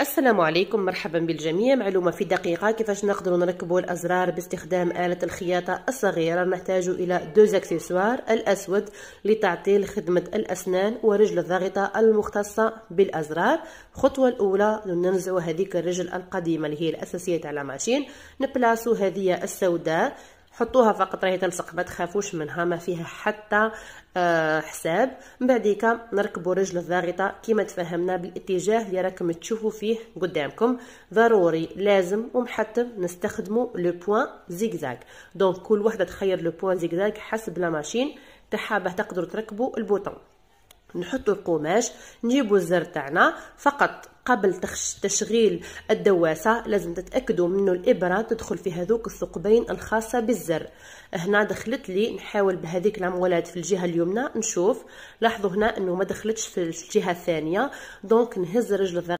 السلام عليكم مرحبا بالجميع معلومة في دقيقة كيفاش نقدروا نركبوا الأزرار باستخدام آلة الخياطة الصغيرة نحتاج إلى دوز أكسسوار الأسود لتعطيل خدمة الأسنان ورجل الضاغطة المختصة بالأزرار الخطوة الأولى ننزعوا هذيك الرجل القديمة اللي هي الأساسية على ماشين نبلاسو هذه السوداء حطوها فقط راهي تلصق ما تخافوش منها ما فيها حتى آه، حساب من بعديك نركبوا رجل الضاغطه كما تفهمنا بالاتجاه اللي راكم تشوفوا فيه قدامكم ضروري لازم ومحتم نستخدموا لو بوين زيكزاك دونك كل وحده تخير لو بوين زيكزاك حسب لا ماشين تاعها باه تقدروا تركبوا البوطون نحطو القماش نجيبو الزر تاعنا فقط قبل تشغيل الدواسة لازم تتأكدوا منه الإبرة تدخل في هذوك الثقبين الخاصة بالزر هنا دخلت لي نحاول بهذيك العمولات في الجهة اليمنى نشوف لاحظوا هنا أنه ما دخلتش في الجهة الثانية دونك نهز رجل الذراع